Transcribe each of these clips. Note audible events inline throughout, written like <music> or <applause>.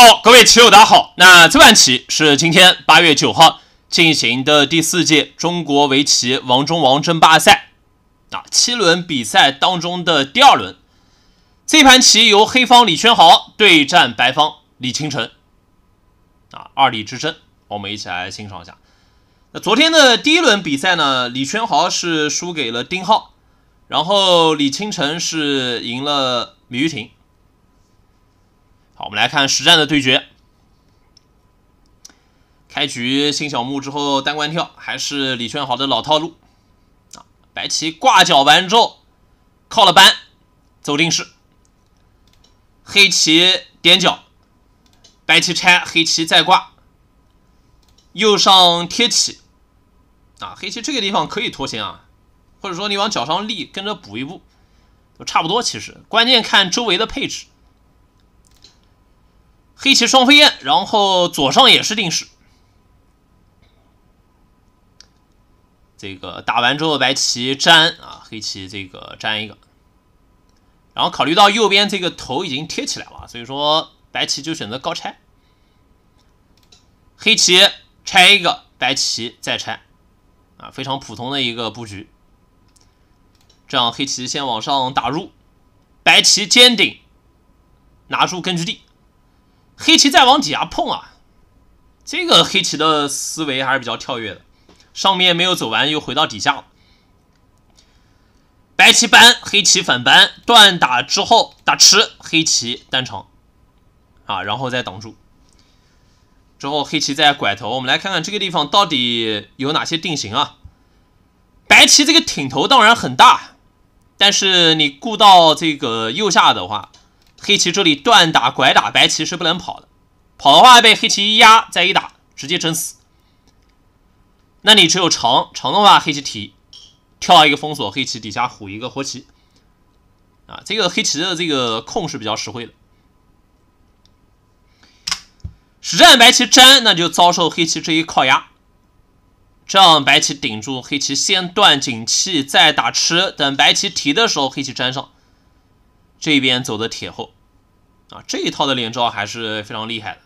好，各位棋友，大家好。那这盘棋是今天八月九号进行的第四届中国围棋王中王争霸赛啊，七轮比赛当中的第二轮。这盘棋由黑方李轩豪对战白方李清晨啊，二李之争，我们一起来欣赏一下。那昨天的第一轮比赛呢，李轩豪是输给了丁浩，然后李清晨是赢了李玉婷。好，我们来看实战的对决。开局新小木之后单关跳，还是李轩豪的老套路啊。白棋挂角完之后靠了扳，走定式。黑棋点角，白棋拆，黑棋再挂，右上贴起。啊，黑棋这个地方可以脱形啊，或者说你往角上立，跟着补一步都差不多。其实关键看周围的配置。黑棋双飞燕，然后左上也是定式。这个打完之后，白棋粘啊，黑棋这个粘一个。然后考虑到右边这个头已经贴起来了，所以说白棋就选择高拆。黑棋拆一个，白棋再拆，啊，非常普通的一个布局。这样黑棋先往上打入，白棋尖顶，拿住根据地。黑棋再往底下碰啊，这个黑棋的思维还是比较跳跃的，上面没有走完又回到底下。白棋扳，黑棋反扳，断打之后打吃，黑棋单长，啊，然后再挡住，之后黑棋再拐头。我们来看看这个地方到底有哪些定型啊？白棋这个挺头当然很大，但是你顾到这个右下的话。黑棋这里断打拐打，白棋是不能跑的，跑的话被黑棋一压再一打，直接整死。那你只有长长的话，黑棋提跳一个封锁，黑棋底下虎一个活棋。啊，这个黑棋的这个控是比较实惠的。实战白棋粘，那就遭受黑棋这一靠压，这样白棋顶住，黑棋先断景气再打吃，等白棋提的时候，黑棋粘上。这边走的铁后，啊，这一套的连招还是非常厉害的。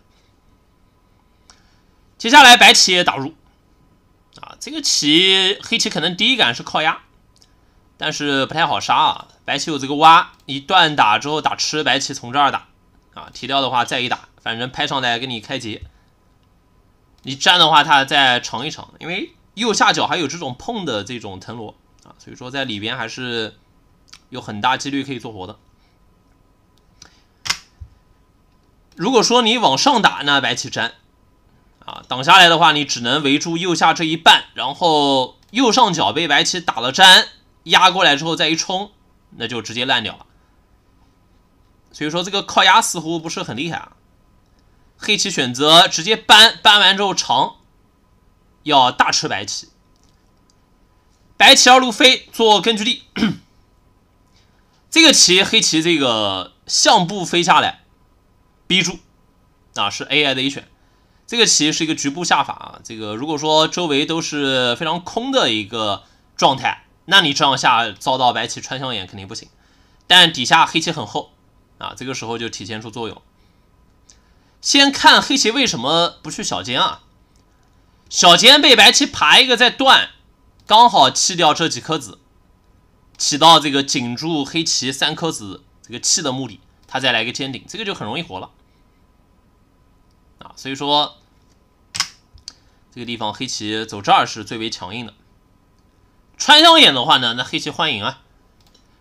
接下来白棋也打入，啊，这个棋黑棋可能第一感是靠压，但是不太好杀啊。白棋有这个挖，一段打之后打吃，白棋从这儿打，啊，提掉的话再一打，反正拍上来给你开劫。你站的话他再尝一尝，因为右下角还有这种碰的这种藤萝啊，所以说在里边还是有很大几率可以做活的。如果说你往上打，那白棋粘啊挡下来的话，你只能围住右下这一半，然后右上角被白棋打了粘压过来之后再一冲，那就直接烂掉了。所以说这个靠压似乎不是很厉害啊。黑棋选择直接搬，搬完之后长要大吃白棋。白棋二路飞做根据地，<coughs> 这个棋黑棋这个象步飞下来。逼住啊，是 AI 的 A 选，这个棋是一个局部下法啊。这个如果说周围都是非常空的一个状态，那你这样下遭到白棋穿象眼肯定不行。但底下黑棋很厚啊，这个时候就体现出作用。先看黑棋为什么不去小尖啊？小尖被白棋爬一个再断，刚好弃掉这几颗子，起到这个紧住黑棋三颗子这个气的目的。它再来一个尖顶，这个就很容易活了。啊，所以说这个地方黑棋走这儿是最为强硬的。穿香眼的话呢，那黑棋欢迎啊，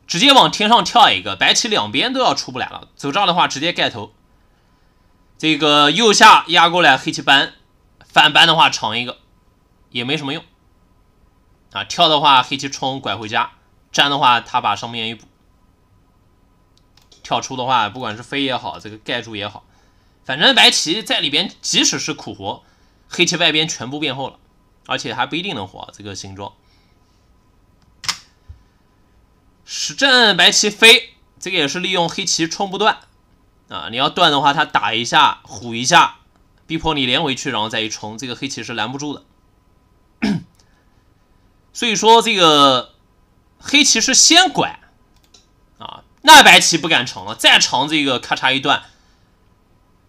直接往天上跳一个，白棋两边都要出不来了。走这儿的话，直接盖头，这个右下压过来，黑棋扳，反扳的话长一个，也没什么用。啊，跳的话黑棋冲拐回家，这样的话他把上面一补。跳出的话，不管是飞也好，这个盖住也好。反正白棋在里边，即使是苦活，黑棋外边全部变厚了，而且还不一定能活这个形状。实战白棋飞，这个也是利用黑棋冲不断啊！你要断的话，他打一下，虎一下，逼迫你连回去，然后再一冲，这个黑棋是拦不住的。所以说，这个黑棋是先拐啊，那白棋不敢长了，再长这个咔嚓一断。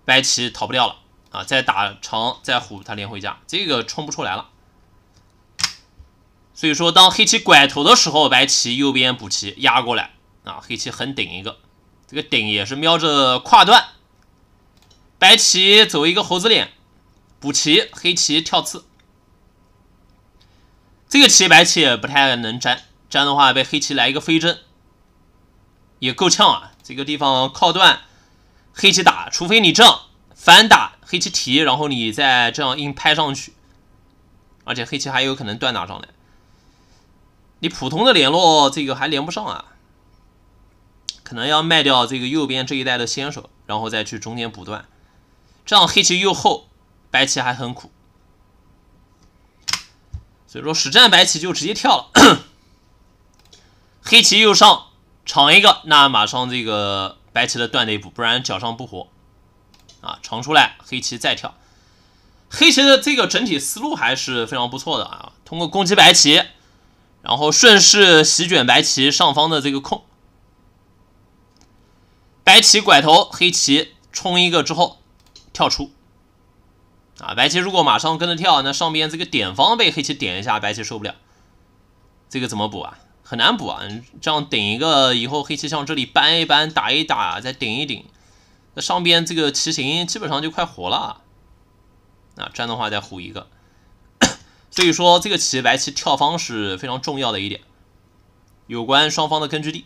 白棋逃不掉了啊！再打长再虎，他连回家，这个冲不出来了。所以说，当黑棋拐头的时候，白棋右边补棋压过来啊！黑棋横顶一个，这个顶也是瞄着跨段。白棋走一个猴子脸补棋，黑棋跳刺。这个棋白棋也不太能粘，粘的话被黑棋来一个飞针，也够呛啊！这个地方靠断。黑棋打，除非你这样反打黑棋提，然后你再这样硬拍上去，而且黑棋还有可能断打上来。你普通的联络这个还连不上啊，可能要卖掉这个右边这一带的先手，然后再去中间补断，这样黑棋又厚，白棋还很苦。所以说实战白棋就直接跳了，黑棋又上长一个，那马上这个。白棋的断一步，不然脚上不活啊！长出来，黑棋再跳。黑棋的这个整体思路还是非常不错的啊！通过攻击白棋，然后顺势席卷白棋上方的这个空。白棋拐头，黑棋冲一个之后跳出。啊，白棋如果马上跟着跳，那上边这个点方被黑棋点一下，白棋受不了。这个怎么补啊？很难补啊！这样顶一个以后，黑棋向这里搬一搬，打一打，再顶一顶，那上边这个棋形基本上就快活了。啊，这样的话再虎一个，<coughs> 所以说这个棋白棋跳方是非常重要的一点，有关双方的根据地。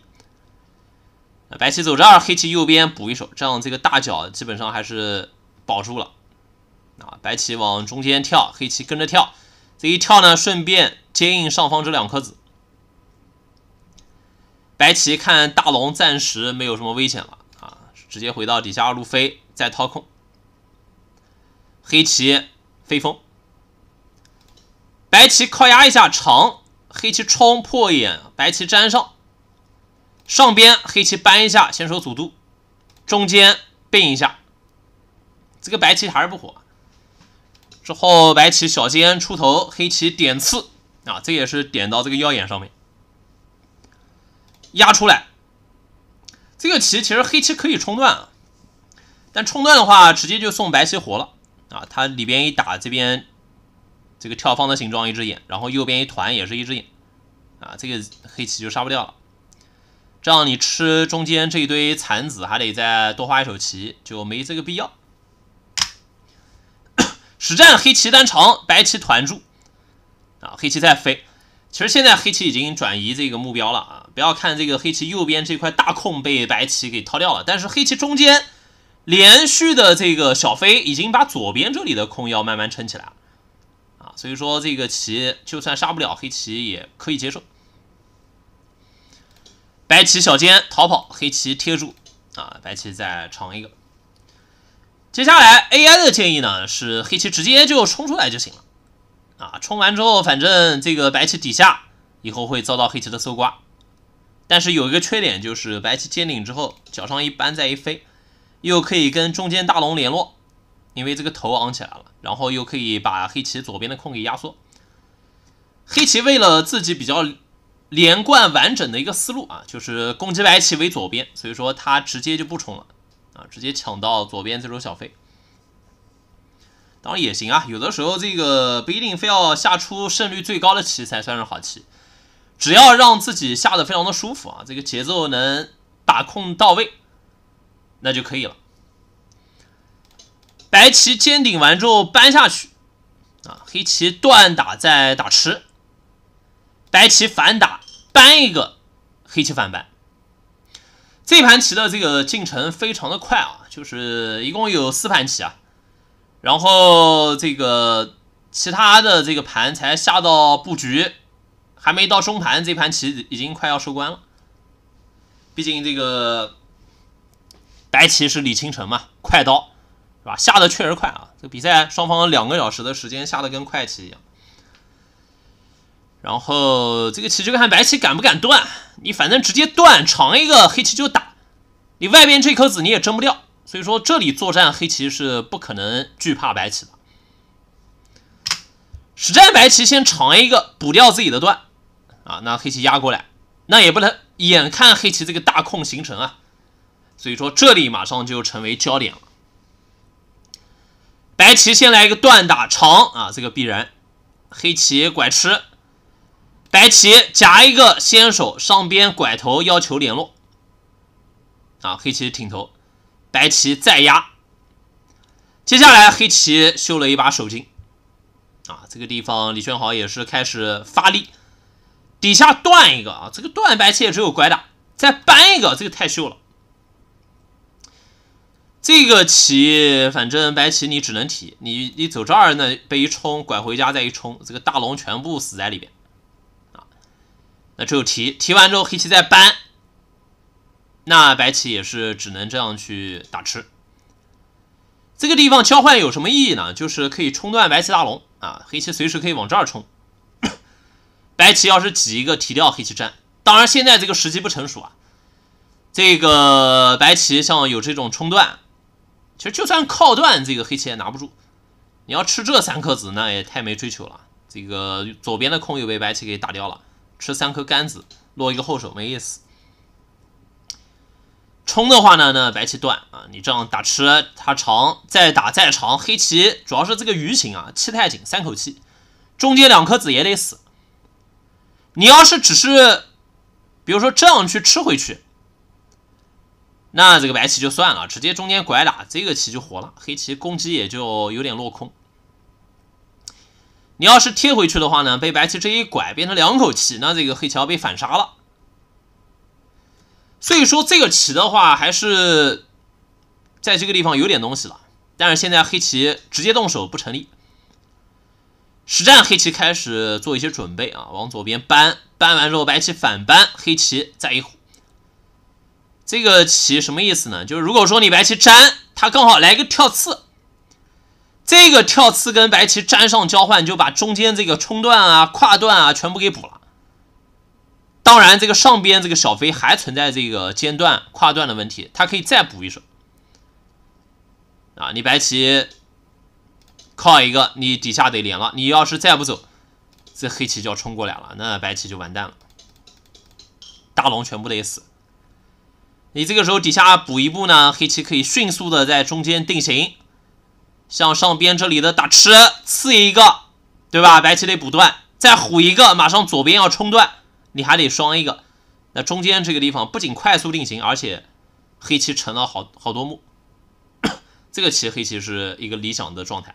白棋走这儿，黑棋右边补一手，这样这个大角基本上还是保住了。啊，白棋往中间跳，黑棋跟着跳，这一跳呢，顺便接应上方这两颗子。白棋看大龙暂时没有什么危险了啊，直接回到底下二路飞再掏空。黑棋飞风，白棋靠压一下长，黑棋冲破眼，白棋粘上。上边黑棋扳一下，先手阻度，中间并一下。这个白棋还是不活。之后白棋小尖出头，黑棋点刺啊，这也是点到这个耀眼上面。压出来，这个棋其实黑棋可以冲断啊，但冲断的话直接就送白棋活了啊。它里边一打，这边这个跳方的形状一只眼，然后右边一团也是一只眼啊，这个黑棋就杀不掉了。这样你吃中间这一堆残子还得再多花一手棋，就没这个必要。<coughs> 实战黑棋单长，白棋团住啊，黑棋再飞。其实现在黑棋已经转移这个目标了啊！不要看这个黑棋右边这块大空被白棋给掏掉了，但是黑棋中间连续的这个小飞已经把左边这里的空要慢慢撑起来了啊！所以说这个棋就算杀不了黑棋也可以接受。白棋小尖逃跑，黑棋贴住啊！白棋再长一个。接下来 AI 的建议呢是黑棋直接就冲出来就行了。啊，冲完之后，反正这个白棋底下以后会遭到黑棋的搜刮，但是有一个缺点就是白棋尖顶之后脚上一搬再一飞，又可以跟中间大龙联络，因为这个头昂起来了，然后又可以把黑棋左边的空给压缩。黑棋为了自己比较连贯完整的一个思路啊，就是攻击白棋为左边，所以说他直接就不冲了啊，直接抢到左边这手小飞。当然也行啊，有的时候这个不一定非要下出胜率最高的棋才算是好棋，只要让自己下的非常的舒服啊，这个节奏能把控到位，那就可以了。白棋尖顶完之后搬下去，啊，黑棋断打再打吃，白棋反打搬一个，黑棋反搬。这盘棋的这个进程非常的快啊，就是一共有四盘棋啊。然后这个其他的这个盘才下到布局，还没到中盘，这盘棋已经快要收官了。毕竟这个白棋是李清城嘛，快刀是吧？下的确实快啊！这比赛双方两个小时的时间下的跟快棋一样。然后这个棋就看白棋敢不敢断，你反正直接断长一个黑棋就打你外边这颗子你也争不掉。所以说这里作战，黑棋是不可能惧怕白棋的。实战白棋先长一个，补掉自己的段啊。那黑棋压过来，那也不能眼看黑棋这个大空形成啊。所以说这里马上就成为焦点了。白棋先来一个断打长啊，这个必然。黑棋拐吃，白棋夹一个先手，上边拐头要求联络啊。黑棋挺头。白棋再压，接下来黑棋秀了一把手筋，啊，这个地方李轩豪也是开始发力，底下断一个啊，这个断白棋也只有拐打，再搬一个，这个太秀了。这个棋反正白棋你只能提，你你走这儿呢被一冲拐回家再一冲，这个大龙全部死在里边啊，那只有提，提完之后黑棋再搬。那白棋也是只能这样去打吃，这个地方交换有什么意义呢？就是可以冲断白棋大龙啊，黑棋随时可以往这儿冲。<coughs> 白棋要是挤一个提掉黑棋占，当然现在这个时机不成熟啊。这个白棋像有这种冲断，其实就算靠断，这个黑棋也拿不住。你要吃这三颗子，那也太没追求了。这个左边的空又被白棋给打掉了，吃三颗杆子落一个后手没意思。冲的话呢，呢白棋断啊，你这样打吃它长，再打再长，黑棋主要是这个鱼形啊，气太紧，三口气，中间两颗子也得死。你要是只是，比如说这样去吃回去，那这个白棋就算了，直接中间拐打这个棋就活了，黑棋攻击也就有点落空。你要是贴回去的话呢，被白棋这一拐变成两口气，那这个黑棋要被反杀了。所以说这个棋的话，还是在这个地方有点东西了。但是现在黑棋直接动手不成立，实战黑棋开始做一些准备啊，往左边搬，搬完之后白棋反搬，黑棋再一。这个棋什么意思呢？就是如果说你白棋粘，它刚好来个跳刺，这个跳刺跟白棋粘上交换，就把中间这个冲段啊、跨段啊全部给补了。当然，这个上边这个小飞还存在这个间断跨断的问题，他可以再补一手。啊，你白棋靠一个，你底下得连了。你要是再不走，这黑棋就要冲过来了，那白棋就完蛋了，大龙全部得死。你这个时候底下补一步呢，黑棋可以迅速的在中间定型，向上边这里的打吃刺一个，对吧？白棋得补断，再虎一个，马上左边要冲断。你还得双一个，那中间这个地方不仅快速定型，而且黑棋成了好好多目，<coughs> 这个棋黑棋是一个理想的状态。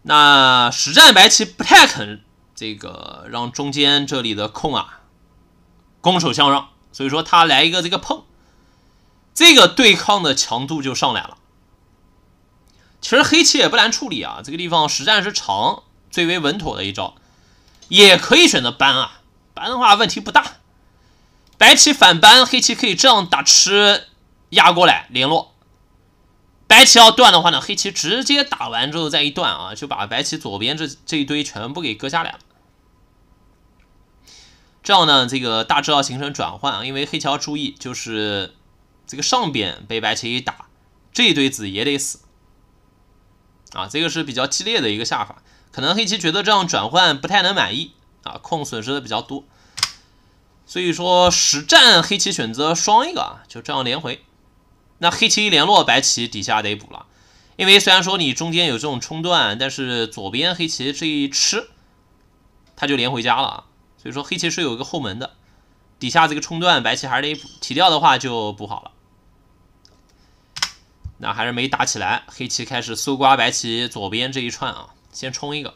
那实战白棋不太肯这个让中间这里的空啊，拱手相让，所以说他来一个这个碰，这个对抗的强度就上来了。其实黑棋也不难处理啊，这个地方实战是长最为稳妥的一招。也可以选择搬啊，搬的话问题不大。白棋反搬，黑棋可以这样打吃压过来联络。白棋要断的话呢，黑棋直接打完之后再一断啊，就把白棋左边这这一堆全部给割下来了。这样呢，这个大致要形成转换啊，因为黑棋要注意，就是这个上边被白棋一打，这一堆子也得死。啊，这个是比较激烈的一个下法。可能黑棋觉得这样转换不太能满意啊，控损失的比较多，所以说实战黑棋选择双一个啊，就这样连回。那黑棋一联络，白棋底下得补了，因为虽然说你中间有这种冲断，但是左边黑棋这一吃，他就连回家了啊，所以说黑棋是有一个后门的，底下这个冲断白棋还是得补，提掉的话就补好了。那还是没打起来，黑棋开始搜刮白棋左边这一串啊。先冲一个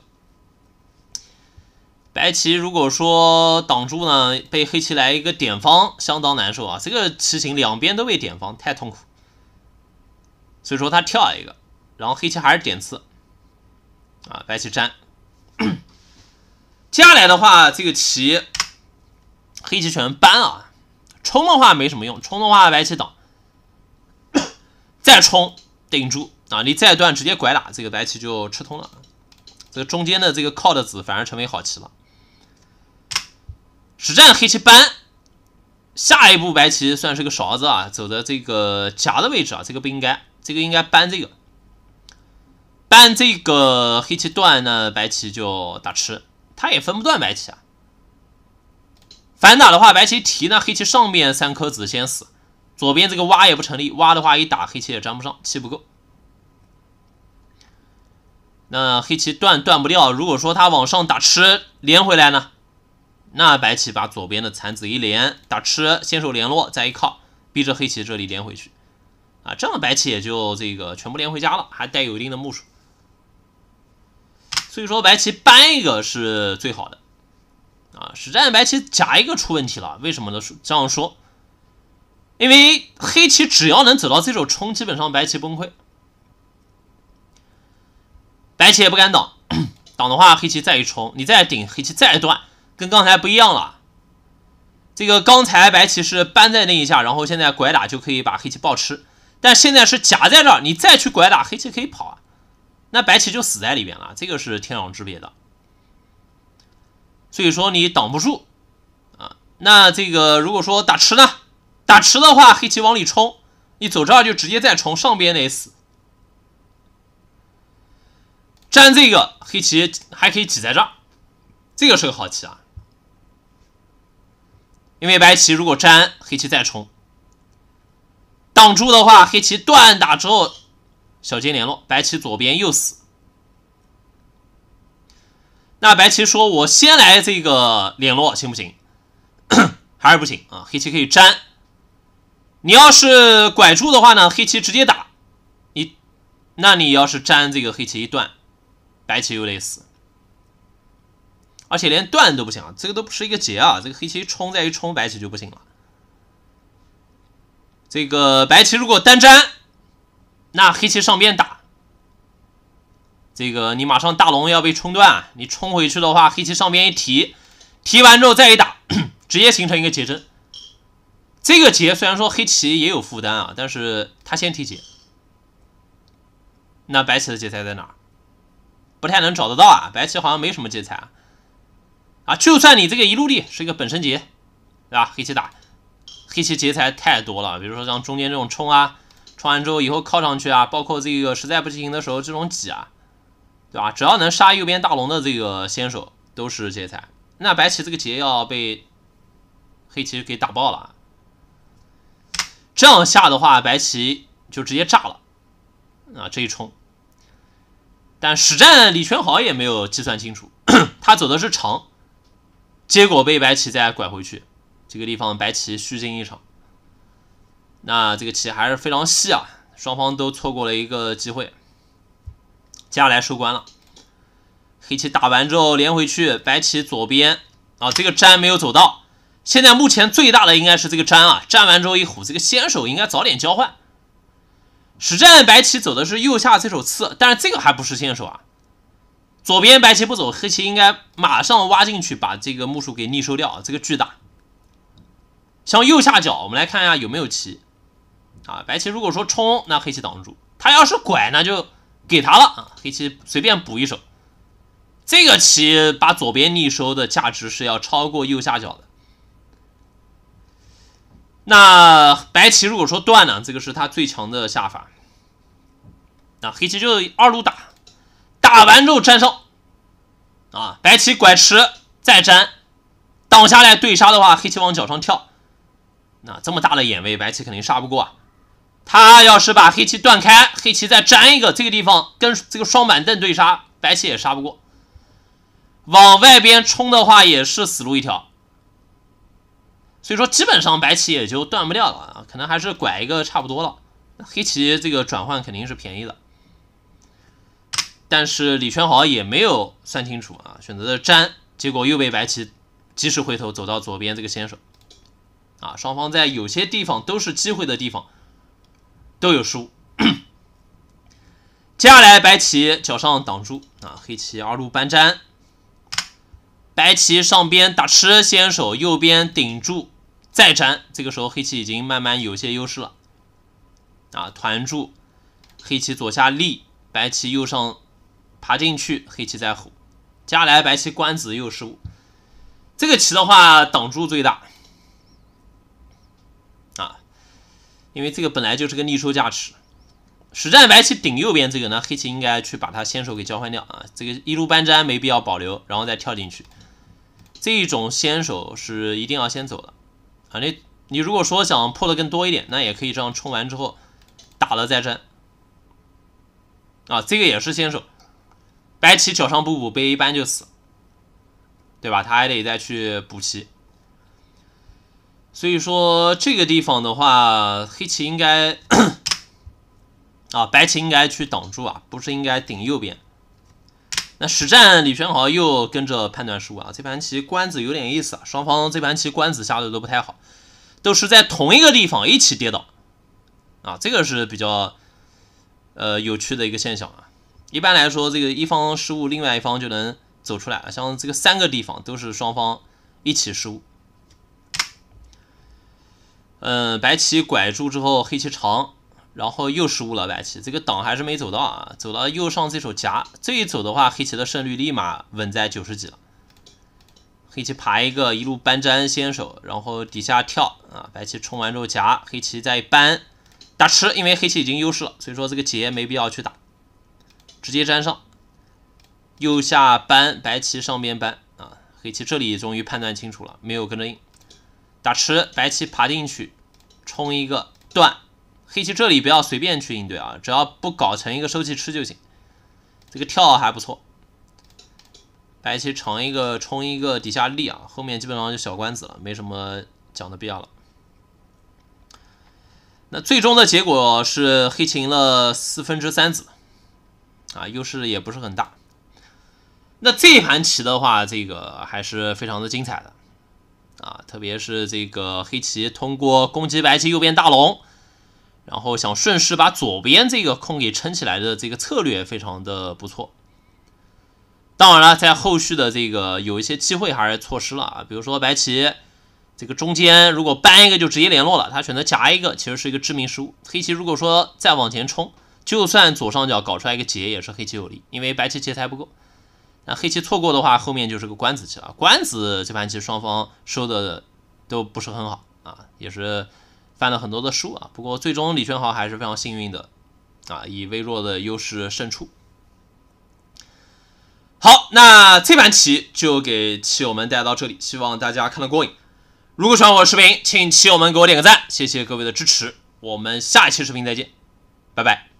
白棋，如果说挡住呢，被黑棋来一个点方，相当难受啊！这个棋形两边都被点方，太痛苦。所以说他跳一个，然后黑棋还是点刺啊，白棋粘。<coughs> 接下来的话，这个棋黑棋全搬啊，冲的话没什么用，冲的话白棋挡，<coughs> 再冲顶住啊！你再断直接拐打，这个白棋就吃通了。这中间的这个靠的子反而成为好棋了。实战黑棋扳，下一步白棋算是个勺子啊，走的这个夹的位置啊，这个不应该，这个应该扳这个，扳这个黑棋断呢，白棋就打吃，他也分不断白棋啊。反打的话，白棋提那黑棋上面三颗子先死，左边这个挖也不成立，挖的话一打黑棋也粘不上，气不够。那黑棋断断不掉，如果说他往上打吃连回来呢，那白棋把左边的残子一连打吃，先手联络再一靠，逼着黑棋这里连回去，啊，这样白棋也就这个全部连回家了，还带有一定的目数。所以说白棋搬一个是最好的，啊，实战白棋夹一个出问题了，为什么呢？这样说，因为黑棋只要能走到这手冲，基本上白棋崩溃。白棋也不敢挡，<clears throat> 挡的话黑棋再一冲，你再顶，黑棋再断，跟刚才不一样了。这个刚才白棋是搬在那一下，然后现在拐打就可以把黑棋爆吃，但现在是夹在这儿，你再去拐打黑棋可以跑啊，那白棋就死在里边了，这个是天壤之别的。所以说你挡不住啊。那这个如果说打吃呢？打吃的话，黑棋往里冲，你走这儿就直接再冲上边那死。粘这个黑棋还可以挤在这儿，这个是个好棋啊。因为白棋如果粘黑棋再冲，挡住的话，黑棋断打之后，小尖联络，白棋左边又死。那白棋说：“我先来这个联络行不行？” <clears throat> 还是不行啊。黑棋可以粘，你要是拐住的话呢，黑棋直接打你，那你要是粘这个黑棋一断。白棋又得死，而且连断都不行，这个都不是一个劫啊！这个黑棋冲再一冲，白棋就不行了。这个白棋如果单粘，那黑棋上边打，这个你马上大龙要被冲断你冲回去的话，黑棋上边一提，提完之后再一打，<clears throat> 直接形成一个结阵。这个结虽然说黑棋也有负担啊，但是他先提结，那白棋的结在在哪儿？不太能找得到啊，白棋好像没什么劫材啊，啊，就算你这个一路地是一个本身劫，对吧？黑棋打，黑棋劫材太多了，比如说像中间这种冲啊，冲完之后以后靠上去啊，包括这个实在不行的时候这种挤啊，对吧？只要能杀右边大龙的这个先手都是劫财，那白棋这个劫要被黑棋给打爆了，这样下的话白棋就直接炸了啊，这一冲。但实战李全豪也没有计算清楚，他走的是长，结果被白棋再拐回去。这个地方白棋虚惊一场。那这个棋还是非常细啊，双方都错过了一个机会。接下来收官了，黑棋打完之后连回去，白棋左边啊这个粘没有走到。现在目前最大的应该是这个粘啊，粘完之后一虎这个先手应该早点交换。实战白棋走的是右下这手刺，但是这个还不是先手啊。左边白棋不走，黑棋应该马上挖进去，把这个木数给逆收掉啊。这个巨大，像右下角，我们来看一下有没有棋啊。白棋如果说冲，那黑棋挡住；他要是拐，那就给他了啊。黑棋随便补一手，这个棋把左边逆收的价值是要超过右下角的。那白棋如果说断呢，这个是他最强的下法。那黑棋就二路打，打完之后粘上，啊，白棋拐吃再粘，挡下来对杀的话，黑棋往角上跳，那这么大的眼位，白棋肯定杀不过。他要是把黑棋断开，黑棋再粘一个，这个地方跟这个双板凳对杀，白棋也杀不过。往外边冲的话也是死路一条，所以说基本上白棋也就断不掉了啊，可能还是拐一个差不多了。黑棋这个转换肯定是便宜的。但是李轩豪也没有算清楚啊，选择的粘，结果又被白棋及时回头走到左边这个先手，啊，双方在有些地方都是机会的地方都有失误。接下来白棋脚上挡住啊，黑棋二路搬粘，白棋上边打吃先手，右边顶住再粘，这个时候黑棋已经慢慢有些优势了，啊，团住，黑棋左下立，白棋右上。爬进去，黑棋在虎，接下来白棋官子又输。这个棋的话，挡住最大啊，因为这个本来就是个逆收价子。实战白棋顶右边这个呢，黑棋应该去把它先手给交换掉啊。这个一路搬粘没必要保留，然后再跳进去。这种先手是一定要先走的。反正你如果说想破的更多一点，那也可以这样冲完之后打了再粘啊。这个也是先手。白棋脚上不补，一般就死，对吧？他还得再去补棋。所以说这个地方的话，黑棋应该啊，白棋应该去挡住啊，不是应该顶右边。那实战李全豪又跟着判断失误啊，这盘棋官子有点意思啊。双方这盘棋官子下的都不太好，都是在同一个地方一起跌倒啊，这个是比较呃有趣的一个现象啊。一般来说，这个一方失误，另外一方就能走出来了。像这个三个地方都是双方一起失误。嗯，白棋拐住之后，黑棋长，然后又失误了。白棋这个挡还是没走到啊，走到右上这手夹这一走的话，黑棋的胜率立马稳在九十几了。黑棋爬一个，一路搬粘先手，然后底下跳啊，白棋冲完之后夹，黑棋再搬，打吃，因为黑棋已经优势了，所以说这个劫没必要去打。直接粘上，右下扳，白棋上边扳啊，黑棋这里终于判断清楚了，没有跟着应，打吃，白棋爬进去冲一个断，黑棋这里不要随便去应对啊，只要不搞成一个收气吃就行，这个跳还不错，白棋长一个冲一个底下立啊，后面基本上就小官子了，没什么讲的必要了。那最终的结果是黑棋赢了四分之三子。啊，优势也不是很大。那这盘棋的话，这个还是非常的精彩的啊，特别是这个黑棋通过攻击白棋右边大龙，然后想顺势把左边这个空给撑起来的这个策略非常的不错。当然了，在后续的这个有一些机会还是错失了啊，比如说白棋这个中间如果搬一个就直接联络了，他选择夹一个其实是一个致命失误。黑棋如果说再往前冲。就算左上角搞出来一个劫也是黑棋有利，因为白棋劫财不够。那黑棋错过的话，后面就是个官子棋了。官子这盘棋双方收的都不是很好啊，也是犯了很多的输啊。不过最终李轩豪还是非常幸运的啊，以微弱的优势胜出。好，那这盘棋就给棋友们带到这里，希望大家看得过瘾。如果喜欢我的视频，请棋友们给我点个赞，谢谢各位的支持。我们下期视频再见，拜拜。